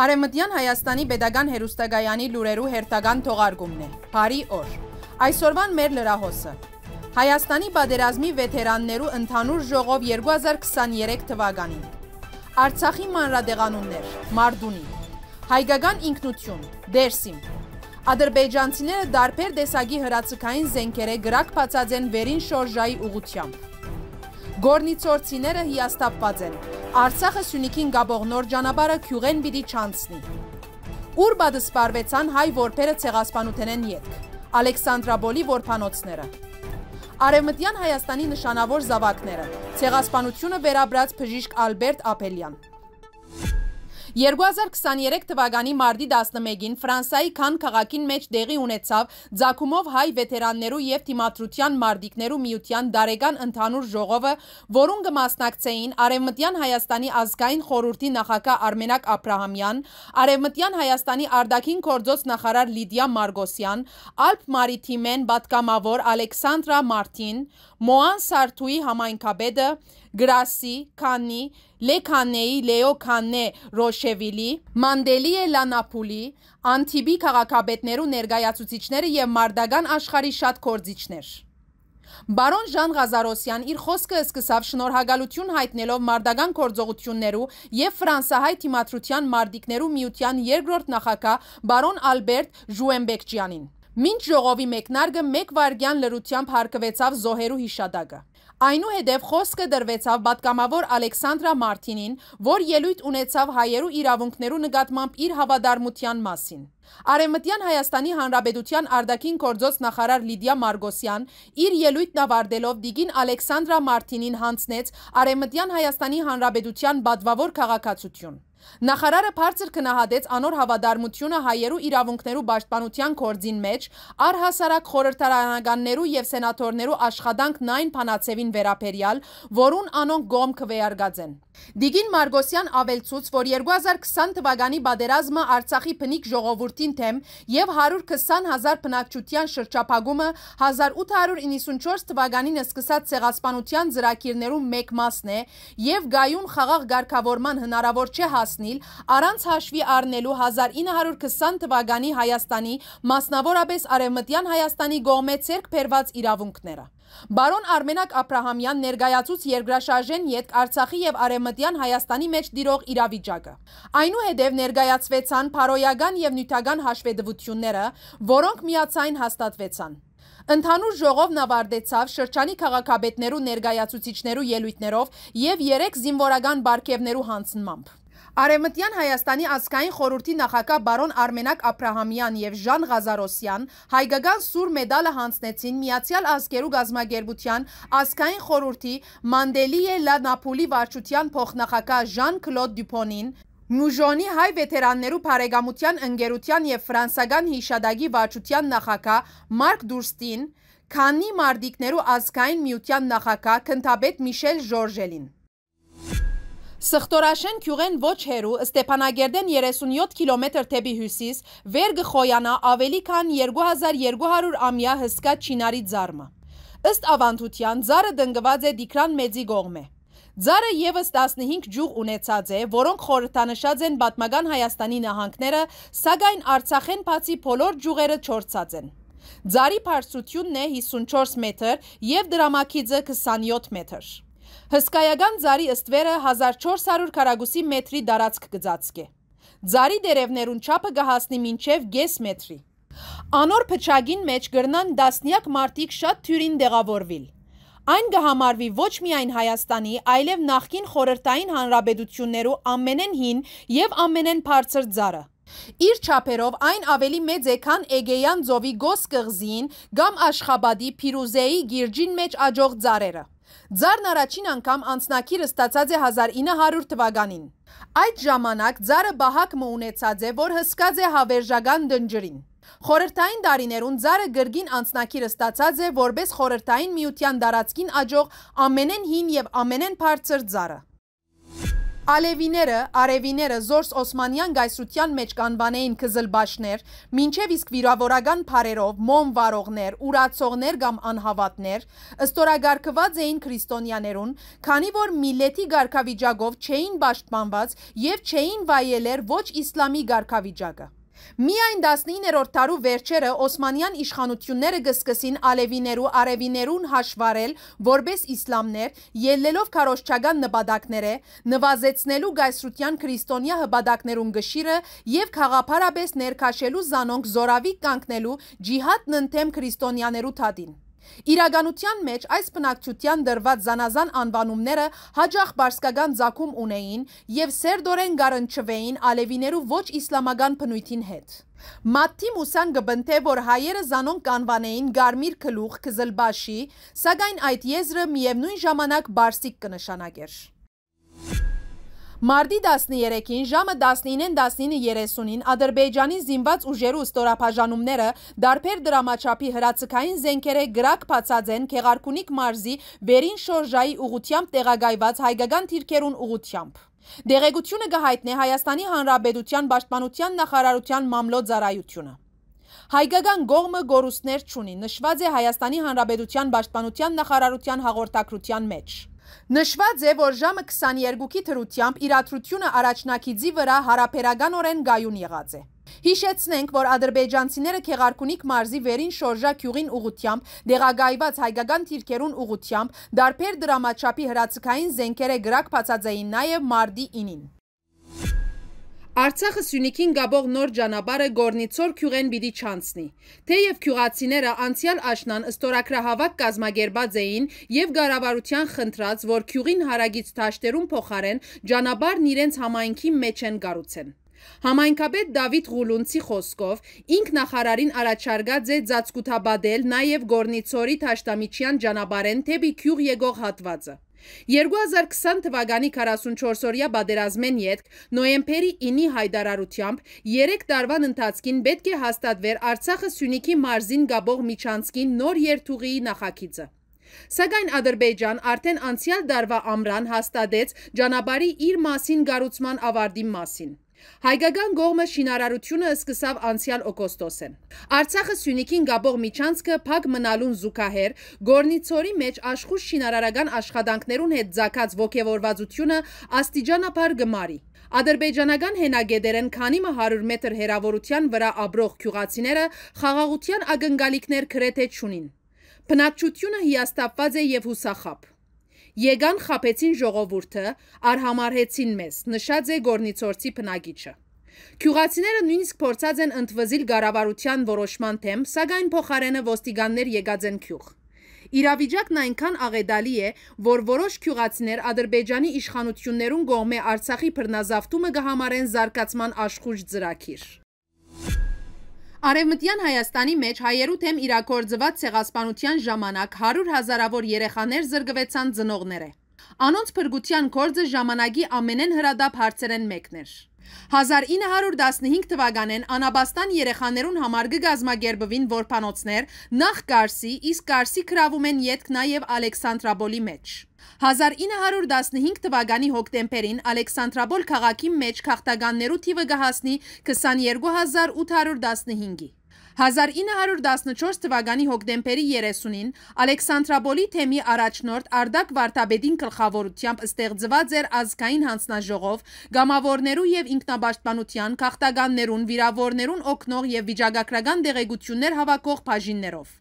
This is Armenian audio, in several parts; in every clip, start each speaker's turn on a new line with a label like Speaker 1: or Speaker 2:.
Speaker 1: Արեմտյան Հայաստանի Պետական Հերուստագայանի լուրերու հերթական թողարկումն է։ Բարի օր։ Այսօրվան մեր լրահոսը։ Հայաստանի պատերազմի վետերաններու ընդհանուր ժողով 2023 թվականին։ Արցախի մանրադեղանուններ, Մարդունի։ Հայկական ինքնություն, Դերսիմ։ Ադրբեջանցիները դարբեր տեսակի հրացիկային զենքերը գրակ բացած են վերին շորժայի ուղությամբ։ Գորնիցորցիները հիաստապված են։ Արցախը Սյունիքին գաբող նոր ճանապարհը Քյուղեն պիտի չանցնի։ Ուրբադը սպարվեցան հայ որբերը ցեղասպանութենեն յետք։ Ալեքսանդրաբոլի որփանոցները։ Արևմտյան Հայաստանի նշանավոր զավակները։ Ցեղասպանությունը վերաբրած բժիշկ Ալբերտ Ափելյան։ 2023 թվականի մարտի 11-ին Ֆրանսիայի Քան քաղաքին մեջ դեղի ունեցավ Ձակումով հայ վետերաններու եւ թիմադրության մարտիկներու միության Դարեգան ընդհանուր ժողովը, որուն կմասնակցեին Արևմտյան Հայաստանի ազգային խորհրդի նախագահ Արմենակ Աբրահամյան, Արևմտյան Հայաստանի արդակին գործոց նախարար Լիդիա Մարգոսյան, Ալփ Մարիթիմեն պատգամավոր Ալեքսանդրա Մարտին, Մոան Սարտուի համայնքաբեդը Գրասի, Քանի, Լեքանեի, Լեո Քանե Ռոշևիլի, Մանդելիե Լանապուլի, Անտիբի քաղաքապետներու ներկայացուցիչները եւ մարդական աշխարհի շատ կորձիչներ։ Բարոն Ժան Ղազարոսյան իր խոսքը սկսավ շնորհակալություն հայտնելով մարդական գործողություններու եւ ֆրանսահայ թիմադրության մարդիկներու միության երկրորդ նախակահ բարոն Ալբերտ Ժուեմբեկջյանին։ Մինչ ժողովի մեկնարկը մեկ վարգյան լրությամբ հարկվեցավ զոհերու հիշադակը։ Այնուհետև խոսքը դրվեցավ պատգամավոր Ալեքսանդրա Մարտինին, որ ելույթ ունեցավ հայերու իրավունքներու նկատմամբ իր հավատարմության մասին։ Արեմտյան Հայաստանի Հանրապետության արդակին կորձոց նախարար լիդյա Մարգոսյան իր ելույթն ավարդելով դիգին Ալեքսանդրա Մարտինին հանցնեց Արեմտյան Հայաստանի Հանրապետության բատվավոր կաղաքացություն։ Նախարարը բարձր քնահատեց անոր հավատարմությունը հայերու իրավունքներու պաշտպանության կորձին մեջ, առհասարակ խորհրդարանականներու եւ սենատորներու աշխատանք նայն փանացևին վերապերյալ, որուն անոնք գոմ կվերարգացեն։ Դիգին Մարգոսյան ավելցուց, որ 2020 թվականի բادرազմը Արցախի փնիկ ժողովրդին թեմ եւ 120.000 բնակչության շրջափակումը 1894 թվականին սկսած ցեղասպանության ծրագիրներու մեկ մասն է եւ գայուն խաղաղ ղարքավորման հնարավոր չէ հաս դադարեցնել առանց հաշվի առնելու 1920 թվականի Հայաստանի, մասնավորապես Արևմտյան Հայաստանի գողմե ցերկ բերված իրավունքները։ Բարոն Արմենակ Աբրահամյան ներկայացուց երկրաշարժեն յետք Արցախի եւ Արևմտյան Հայաստանի մեջ դիրող իրավիճակը։ Այնուհետև ներկայացվեցան փարոյական եւ նյութական հաշվետվությունները, որոնք միացայն հաստատվեցան։ Ընդհանուր ժողովն ավարտեցավ շրջանի քաղաքապետներու ներկայացուցիչներու ելույթներով եւ 3 զինվորական բարգեւներու հանձնմամբ։ Արևմտյան Հայաստանի ազգային խորհրդի նախագահ բարոն Արմենակ Աբրահամյան եւ Ժան Ղազարոսյան հայկական սուր մեդալը հանձնեցին Միացյալ Ազգերու Գազագերբության ազգային խորհրդի Մանդելիե Լա Նապոլի վարչության փոխնախագահ Ժան Կլոդ Դյուփոնին, Մյուժոնի հայ վետերաններու բարեկամության ընկերության եւ ֆրանսական հիշադակի վարչության նախագահ Մարկ Դուրստին, քանի մարդիկներու ազգային միության նախագահ Քնթաբեթ Միշել Ժորժելին։ Սխտորաշեն քյուղեն ոչ հերու Ստեփանագերդեն 37 կիլոմետր թեպի հյուսիս վեր գխոյանա ավելի քան 2200 ամյա հսկա չինարի ձարմը։ Ըստ ավանդության ձարը դնգված է Դիքրան մեծի գողմե։ Ձարը եւս 15 ջուղ ունեցած է, որոնք խորհրդանշած են պատմական Հայաստանի նահանգները, սակայն Արցախեն բացի բոլոր ջուղերը չորցած են։ Ձարի բարձրությունն է 54 մետր եւ դրամակիցը 27 մետր։ Հսկայական ձարի ըստվերը 1400 քառագուսի մետրի դարածք կծածկե։ Ձարի դերևներուն չափը կհասնի մինչև գես մետրի։ Անոր փչագին մեջ գրնան դասնյակ մարդիկ շատ թյուրին դեղավորվիլ։ Այն կհամարվի ոչ միայն Հայաստանի, այլև նախկին խորհրդային հանրապետություններու ամենեն հին եւ ամենեն բարձր ձարը։ Իր չափերով այն ավելի մեծ է, քան Էգեյան ծովի գոս կղզին կամ Աշխաբադի Փիրուզեի գիրջին մեջ աջող ձարերը։ Ձարն առաջին անգամ անցնակիրը ստացած է 1900 թվականին։ Այդ ժամանակ ձարը բահակ մը ունեցած է, որ հսկած է հավերժական դնջրին։ Խորհրդային դարիներուն ձարը գրգին անցնակիրը ստացած է որպես խորհրդային միության դարածքին աջող ամենեն հին եւ ամենեն բարձր ձարը։ Ալևիները, արևիները զորս Օսմանյան գայսրության մեջ կանվանեին կզլբաշներ, մինչև իսկ վիրավորական պարերով մոմ վարողներ, ուրացողներ կամ անհավատներ, ըստորագարկված էին քրիստոնյաներուն, քանի որ միլետի գարկավիճակով չէին բաշտպանված և չէին վայելեր ոչ իսլամի գարկավիճակը։ Միայն 19-րդ դարու վերջերը Օսմանյան իշխանությունները գսկսին ալևիներու արևիներուն հաշվարել որպես իսլամներ, ելնելով քարոշչական նպատակները, նվազեցնելու գայսրության քրիստոնյա հպատակներուն գշիրը եւ խաղապարապես ներքաշելու զանոնք զորավի կանգնելու ջիհադն ընդեմ քրիստոնյաներու թադին։ Իրականության մեջ այս բնակչության դրված զանազան անվանումները հաջախ բարսկական ձակում ունեին և սերդորեն գարնչվեին ալևիներու ոչ իսլամական պնույթին հետ։ Մատթի Մուսան գբնթե, որ հայերը զանոն կանվանեին գարմիր կլուղ կզլբաշի, սագայն այդ եզրը միևնույն ժամանակ բարսիկ կնշանակեր։ Մարդի 13-ին ժամը 19-19:30-ին Ադրբեջանի զինված ուժերու ստորափաժանումները դարբեր դրամաչափի հրացքային զենքերը գրակ բացած են Քեղարքունիք մարզի Վերին շորժայի ուղությամբ տեղակայված հայկական թիրքերուն ուղությամբ։ Դեղեցությունը կհայտնի Հայաստանի Հանրապետության Պաշտպանության նախարարության մամլոյցարայությունը։ Հայկական գողմը գորուստներ չունի, նշված է Հայաստանի Հանրապետության Պաշտպանության նախարարության հաղորդակցության մեջ։ Նշված է, որ ժամը 22-ի թրությամբ իրադրությունը առաջնակիցի վրա հարապերականորեն գայուն եղած է։ Հիշեցնենք, որ ադրբեջանցիները քեղարկունիկ մարզի վերին շորժա քյուղին ուղությամբ, դեղագայված հայկական թիրքերուն ուղությամբ, դարբեր դրամաչափի հրացքային զենքերը գրակ բացած էին նաև մարտի 9-ին։ Արցախը Սյունիքին գաբող նոր ճանապարհը Գորնիցոր քյուղեն պիտի չանցնի։ Թեև քյուղացիները անցյալ աշնան ստորակրահավաք կազմակերպած էին եւ ղարավարության խնդրած, որ քյուղին հարագից դաշտերուն փոխարեն ճանապարհն իրենց համայնքի մեջ են գառուցեն։ Համայնքապետ Դավիթ Ղուլունցի խոսքով ինք նախարարին առաջարկած է ծածկութաբադել նաև Գորնիցորի Թաշտամիչյան ճանապարհեն թեպի քյուղ եկող հատվածը։ 2020 թվականի 44-օրյա բادرազմեն յետք նոյեմբերի 9-ի հայտարարությամբ 3 տարվան ընթացքին պետք է հաստատվեր Արցախը Սյունիքի մարզին գաբող միջանցքի նոր երթուղիի նախագիծը։ Սակայն Ադրբեջան արդեն անցյալ դարվա ամռան հաստատեց ճանապարհի իր մասին գառուցման ավարտի մասին։ Հայկական գողմը շինարարությունը սկսավ անցյալ օգոստոսին։ Արցախը Սյունիքին գաբող միջանցքը փակ մնալուն զուգահեռ Գորնիցորի մեջ աշխուժ շինարարական աշխատանքներուն հետ ցակած ողևորվածությունը աստիճանաբար գմարի։ Ադրբեջանական հենագեդերեն քանիմը 100 մետր հեռավորության վրա աբրող քյուղացիները խաղաղության ագնգալիքներ գրեթե չունին։ Բնակչությունը հիաստապված է եւ հուսախապ։ Եգան խապեցին ժողովուրդը, արհամարհեցին մեզ, նշած է Գորնիցորցի բնագիչը։ Քյուղացիները նույնիսկ փորձած են ընդվզիլ գարավարության որոշման թեմ, սակայն փոխարենը ոստիգաններ եկած են քյուղ։ Իրավիճակն այնքան աղեդալի է, որ որոշ քյուղացիներ Ադրբեջանի իշխանություններուն գողմե Արցախի բռնազավթումը կհամարեն զարգացման աշխույժ ծրագիր։ Արևմտյան Հայաստանի մեջ հայերու թեմ իրագործված ցեղասպանության ժամանակ 100 հազարավոր երեխաներ զրկվեցան ծնողները։ Անոնց փրկության գործը ժամանակի ամենեն հրադապ հարցերեն մեկն էր։ 1915 թվականեն անաբաստան երեխաներուն համար գազմագերբվին որփանոցներ նախ Կարսի, իսկ Կարսի կրավում են յետք նաև Ալեքսանդրաբոլի մեջ։ 1915 թվականի հոկտեմբերին Ալեքսանդրաբոլ քաղաքի մեջ քաղտականներու թիվը կհասնի 22815-ի։ 1914 թվականի հոկտեմբերի 30-ին Ալեքսանդրապոլի թեմի առաջնորդ Արդակ Վարդապետին գլխավորությամբ ստեղծված էր ազգային հանձնաժողով գամավորներու եւ ինքնապաշտպանության քաղաքտականներուն վիրավորներուն օգնող եւ վիճակագրական դեղեցություններ հավաքող բաժիններով։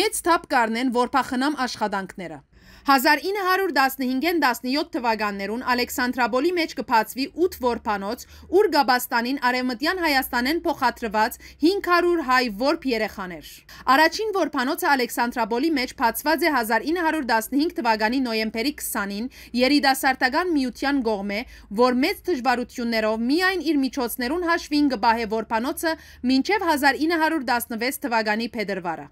Speaker 1: Մեծ թափ կառնեն որփախնամ աշխատանքները 1915-17 թվականներուն Ալեքսանդրապոլի մեջ կփացվի 8 որբանոց, ուր Գաբաստանին Արևմտյան Հայաստանեն փոխադրված 500 հայ որբ երեխաներ։ Առաջին որբանոցը Ալեքսանդրապոլի մեջ փացված է 1915 թվականի նոյեմբերի 20-ին Երիտասարդական միության կողմէ, որ մեծ դժվարություններով միայն իր միջոցներուն հաշվին կբահե որբանոցը մինչև 1916 թվականի փետրվարը։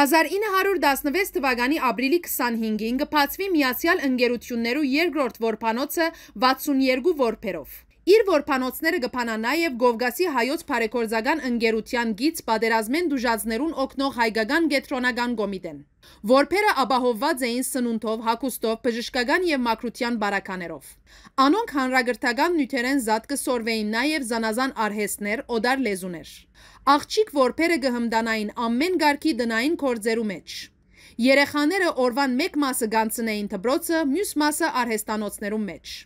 Speaker 1: 1916 թվականի ապրիլի 25-ին կբացվի Միացյալ Ընկերություններու երկրորդ որբանոցը 62 որբերով։ Իր որփանոցները գփանա նաև Գովգասի հայոց բարեգործական ընկերության գից պատերազմեն դուժածներուն օգնող հայկական գետրոնական կոմիտեն։ Որբերը ապահովված էին սնունդով, հագուստով, բժշկական եւ մակրության բարականերով։ Անոնք հանրագրթական նյութերեն զատ կսորվեին նաև զանազան արհեստներ, օդար լեզուներ։ Աղջիկ որբերը կհմդանային ամեն ղարքի դնային կորձերու մեջ։ Երեխաները օրվան մեկ մասը գանցնեին դբրոցը, մյուս մասը արհեստանոցներում մեջ։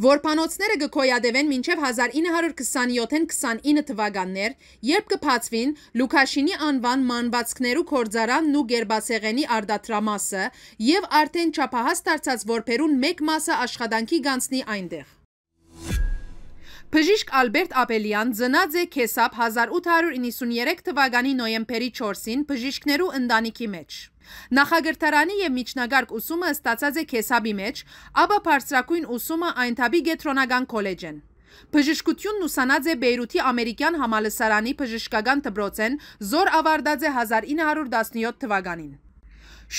Speaker 1: Որբանոցները գկոյադևեն մինչև 1927-29 թվականներ, երբ կփացվին Լուկաշինի անվան մանվածքներու կորձարանն ու գերբացեղենի արդատրամասը եւ արդեն չափահաս դարձած որբերուն մեկ մասը աշխատանքի գանցնի այնտեղ։ Բժիշկ Ալբերտ Աբելյան ծնած է Քեսապ 1893 թվականի նոյեմբերի 4-ին բժիշկներու ընտանիքի մեջ։ Նախագրթարանի եւ միջնագարկ ուսումը ստացած է քեսաբի մեջ, ապա բարձրակույն ուսումը այնտաբի գետրոնական քոլեջեն։ Բժշկությունն ուսանած է Բեյրութի ամերիկյան համալսարանի բժշկական դպրոցեն Զոր ավարտած է 1917 թվականին։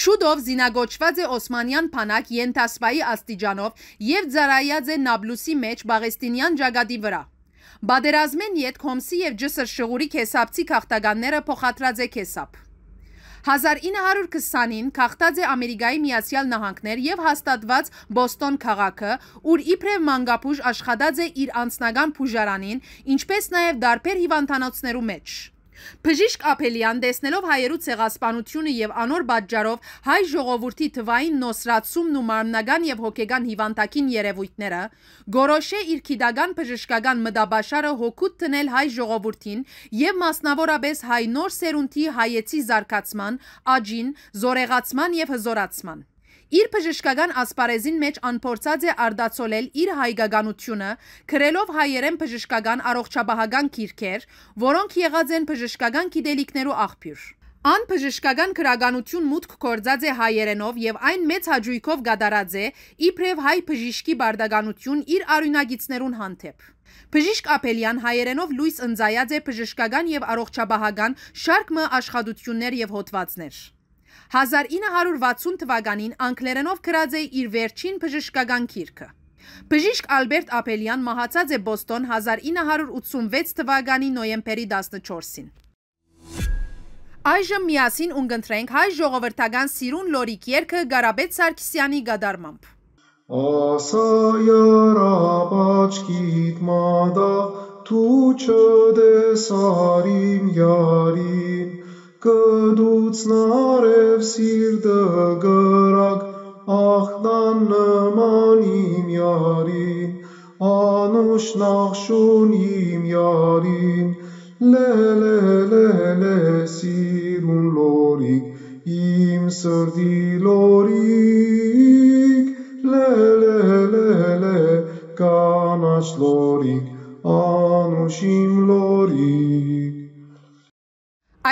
Speaker 1: Շուտով զինագոչված է Օսմանյան փանակ Ենթասպայի աստիճանով եւ ծարայած է Նաբլուսի մեջ Բաղեստինյան ճակատի վրա։ Բادرազմեն յետ Քոմսի եւ Ջսր շղուրի քեսապցի քաղտականները փոխադրած է քեսապ։ 1920-ին կախտած է Ամերիկայի Միացյալ Նահանգներ եւ հաստատված Բոստոն քաղաքը, ուր իբրև մանգապուժ աշխատած է իր անձնական բուժարանին, ինչպես նաեւ դարբեր հիվանդանոցներու մեջ։ Բժիշկ Ափելյան տեսնելով հայերու ցեղասպանությունը եւ անոր պատճառով հայ ժողովրդի թվային նոսրացումն ու մարմնական եւ հոգեգան հիվանդակին երևույթները, գորոշե իր քիդական բժշկական մտաբաշարը հոգուտ տնել հայ ժողովրդին եւ մասնավորապես հայ նոր սերունդի հայեցի զարգացման, աճին, զորեղացման եւ հզորացման։ Իր բժշկական ասպարեզին մեջ անփորձած է արդացոլել իր հայգականությունը, գրելով հայերեն բժշկական առողջապահական գիրքեր, որոնք եղած են բժշկական գիտելիքներու աղբյուր։ Ան բժշկական քրագանություն մուտք կործած է հայերենով եւ այն մեծ հաջույքով գդարած է իբրև հայ բժիշկի բարդականություն իր արյունագիցներուն հանդեպ։ Բժիշկ Ապելյան հայերենով լույս ընծայած է բժշկական եւ առողջապահական շարք մը աշխատություններ եւ հոդվածներ։ 1960 թվականին անգլերենով գրած է իր վերջին բժշկական գիրքը։ Բժիշկ Ալբերտ Ափելյան մահացած է Բոստոն 1986 թվականի նոյեմբերի 14-ին։ Այժմ միասին ունգընտրենք հայ ժողովրդական սիրուն լորիկ երգը Գարաբեթ Սարգսյանի գադարմամբ։ Ասա երաբաչքիդ մադա, դու չդես արիմ յարին, կդուց նարև սիրտը գրակ, ախտան նման իմ յարին, անուշ նախշուն իմ յարին, լե լե լե լե սիրտ,